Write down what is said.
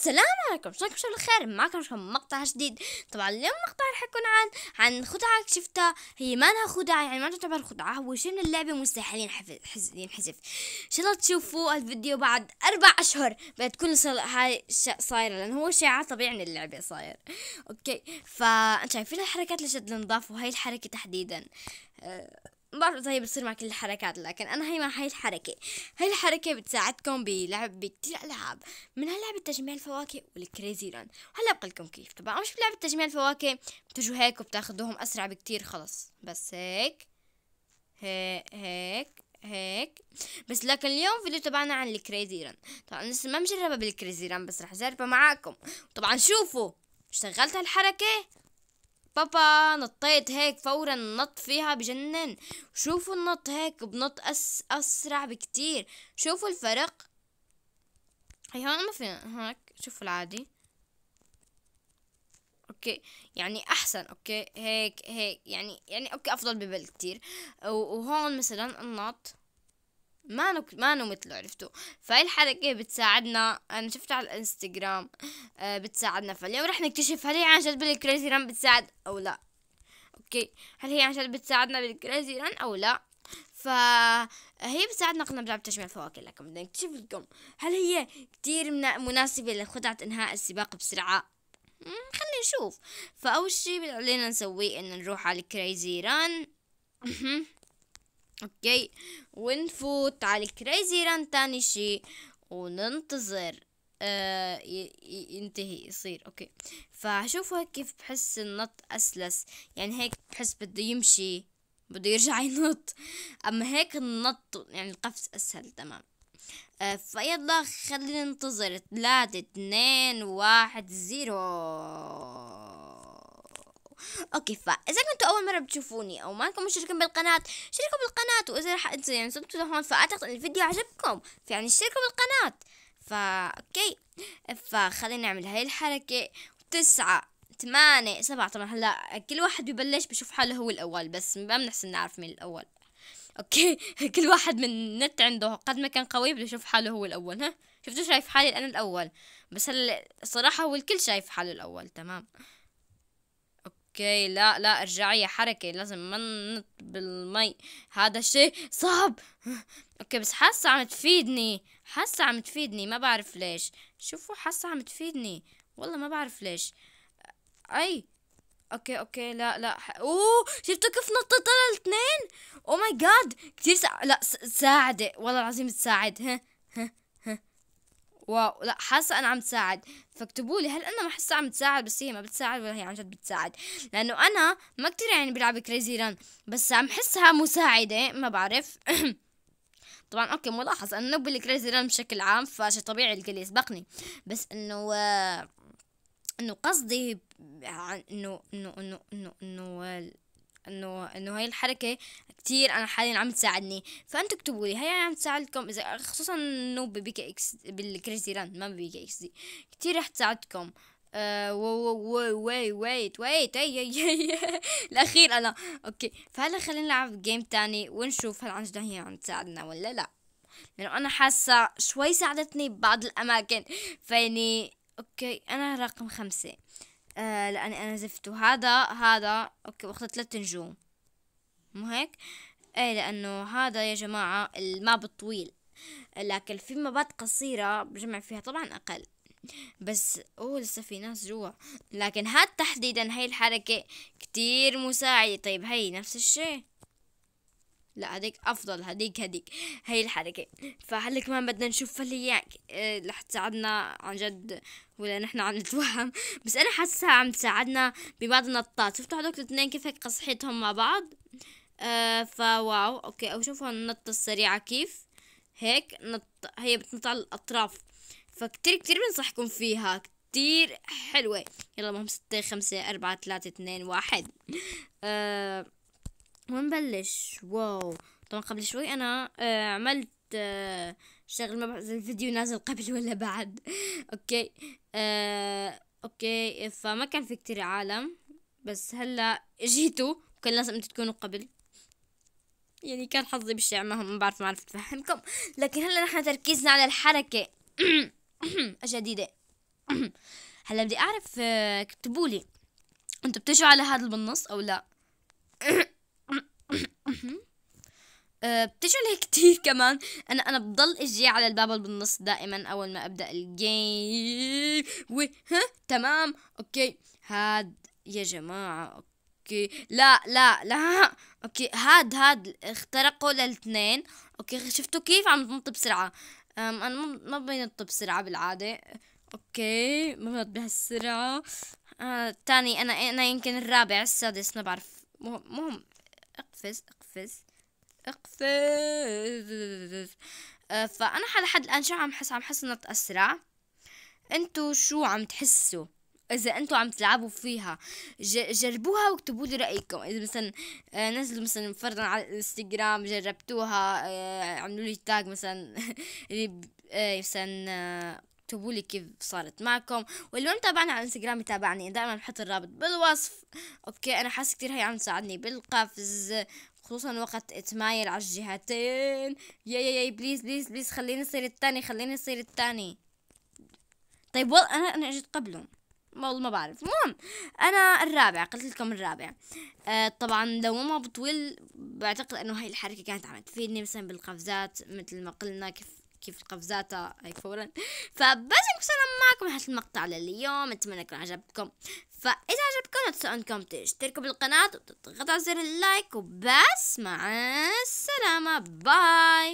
السلام عليكم شلونكم شباب الخير معكم مقطع جديد طبعا اليوم مقطع رح يكون عن عن خدعة شفتها هي ما لها خدعة يعني ما تعتبر خدعة هو شيء من اللعبة مستحيل ينحذف ان شاء الله تشوفوا الفيديو بعد أربع أشهر بتكون هاي صايرة لأن هو شيء طبيعي من اللعبة صاير أوكي فأنتم شايفين الحركات اللي جد نضاف وهي الحركة تحديدا أه ما بعرف اذا هي بتصير مع كل الحركات لكن انا هي مع هاي الحركه هاي الحركه بتساعدكم بلعب بكتير العاب منها لعبه تجميع الفواكه والكريزي ران وهلا بقلكم كيف طبعا مش بلعبه تجميع الفواكه بتجوا هيك وبتاخذوهم اسرع بكتير خلص بس هيك هيك هيك هيك بس لكن اليوم فيديو تبعنا عن الكريزي ران طبعا لسه ما مجربه بالكريزي ران بس رح اجربها معاكم طبعا شوفوا اشتغلت هالحركه بابا نطيت هيك فورا نط فيها بجنن شوفوا النط هيك بنط أس أسرع بكتير شوفوا الفرق هي هون ما في هيك شوفوا العادي اوكي يعني احسن اوكي هيك هيك يعني يعني اوكي افضل ببل كتير وهون مثلا النط ما نو ما نو مثله عرفتوا فهي الحركة بتساعدنا أنا شفتها على الانستغرام آه، بتساعدنا فاليوم رح نكتشف هل هي عن جد بالكريزي ران بتساعد أو لا أوكي هل هي عن جد بتساعدنا بالكريزي ران أو لا فهي بتساعدنا قلنا بلعب تجميع الفواكه لكن بدنا نكتشف لكم هل هي كتير مناسبة لخدعة إنهاء السباق بسرعة خلينا نشوف فأول شي علينا نسويه إنه نروح على الكريزي ران اوكي ونفوت على الكريزي ران تاني شي وننتظر آه ينتهي يصير اوكي فشوفوا هيك كيف بحس النط اسلس يعني هيك بحس بده يمشي بده يرجع ينط اما هيك النط يعني القفز اسهل تمام آه فيلا خلينا ننتظر ثلاثة اثنين واحد زيرو اوكي فاذا كنتوا اول مره بتشوفوني او ما انكم مشتركين بالقناه شاركوا بالقناه واذا راح انتوا يعني صرتوا لهون فاعتقد الفيديو عجبكم فيعني اشتركوا بالقناه فا اوكي فخلينا نعمل هاي الحركه تسعة ثمانية سبعة طبعا هلا كل واحد ببلش بشوف حاله هو الأول بس ما بنحسن نعرف مين الأول اوكي كل واحد من النت عنده قد ما كان قوي بده يشوف حاله هو الاول ها شفتوا شايف حالي انا الاول بس هلا الصراحه هو الكل شايف حاله الاول تمام اوكي لا لا ارجعي يا حركة لازم ما نط بالمي هذا الشيء صعب اوكي بس حاسة عم تفيدني حاسة عم تفيدني ما بعرف ليش شوفوا حاسة عم تفيدني والله ما بعرف ليش اي اوكي اوكي لا لا اوه شفتوا كيف نطت انا الاثنين او ماي جاد كثير سا... لا ساعدة والله العظيم تساعد ها ها واو لا حاسه انا عم تساعد فاكتبوا لي هل انا ما حاسة عم تساعد بس هي ما بتساعد ولا هي عن جد بتساعد لانه انا ما كتير يعني بلعب كريزي ران بس عم حسها مساعده ما بعرف طبعا اوكي ملاحظ انه الكريزي ران بشكل عام فشي طبيعي الكل يسبقني بس انه انه قصدي يعني انه انه انه انه, إنه انه انه هاي الحركه كتير انا حاليا عم تساعدني فانتوا اكتبوا لي هي عم تساعدكم اذا خصوصا انه ببيكا اكس بالكريزي راند ما ببيكا اكس دي كثير رح تساعدكم واي ويت ويت اي الاخير انا اوكي فهلا خلينا نلعب جيم تاني ونشوف هل عن جد هي عم تساعدنا ولا لا لانه انا حاسه شوي ساعدتني ببعض الاماكن فيعني اوكي انا رقم خمسة آه لاني انا زفت وهذا هذا اوكي وأخذ ثلاث نجوم مو هيك ايه لانه هذا يا جماعة الماب الطويل لكن في مابات قصيرة بجمع فيها طبعا اقل بس اوه لسه في ناس جوا لكن هاد تحديدا هاي الحركة كتير مساعدة طيب هاي نفس الشي لا هديك افضل هديك هديك هي الحركة فهلا كمان بدنا نشوف اللي اياك رح أه تساعدنا عن جد ولا نحن عم نتوهم بس انا حاسه عم تساعدنا ببعض النطات شفتوا هذول الاثنين كيف هيك قصحتهم مع بعض آه فواو اوكي او شوفوا النطة السريعة كيف هيك نط هي بتنط على الاطراف فكتير كتير بنصحكم فيها كتير حلوة يلا مهم ستة خمسة أربعة ثلاثة اثنين واحد آه ونبلش واو طبعا قبل شوي انا آه عملت آه شغل ما بعرف الفيديو نازل قبل ولا بعد اوكي آه اوكي فما كان في كتير عالم بس هلا جيتوا كان لازم انتوا تكونوا قبل يعني كان حظي بالشيء ما بعرف ما عرفت افهمكم لكن هلا نحن تركيزنا على الحركه جديده هلا بدي اعرف آه، اكتبوا لي انتوا بتجوا على هذا بالنص او لا بتجوا لي هيك كتير كمان انا انا بضل اجي على الباب بالنص دائما اول ما ابدا الجيم و ها تمام اوكي هاد يا جماعه اوكي لا لا لا اوكي هاد هاد اخترقوا للاثنين اوكي شفتوا كيف عم تنط بسرعه أم انا ما بنط بسرعه بالعاده اوكي ما بنط بهالسرعه آه انا انا يمكن الرابع السادس ما بعرف مهم اقفز اقفز اقفز آه، فانا لحد الان شو عم حس عم حس انها تاسرع انتو شو عم تحسوا اذا انتو عم تلعبوا فيها جربوها واكتبوا لي رايكم اذا مثلا آه، نزلوا مثلا فرضا على الانستغرام جربتوها آه، عملوا لي تاج مثلا اللي مثلا اكتبوا لي كيف صارت معكم واللي ما متابعني على الانستغرام يتابعني دائما بحط الرابط بالوصف اوكي انا حاسه كثير هي عم تساعدني بالقفز خصوصا وقت اتمايل على الجهتين يا يا يا بليز بليز بليز خليني اصير الثاني خليني اصير الثاني طيب والله انا انا اجيت قبله والله ما بعرف المهم انا الرابع قلت لكم الرابع آه طبعا ما بطول بعتقد انه هاي الحركه كانت عم تفيدني مثلا بالقفزات مثل ما قلنا كيف كيف القفزات هاي فورا فبس نكون معكم حتى المقطع لليوم اتمنى يكون عجبكم فاذا عجبكم لا تنسوا انكم تشتركوا بالقناة وتضغطوا على زر اللايك وبس مع السلامة باي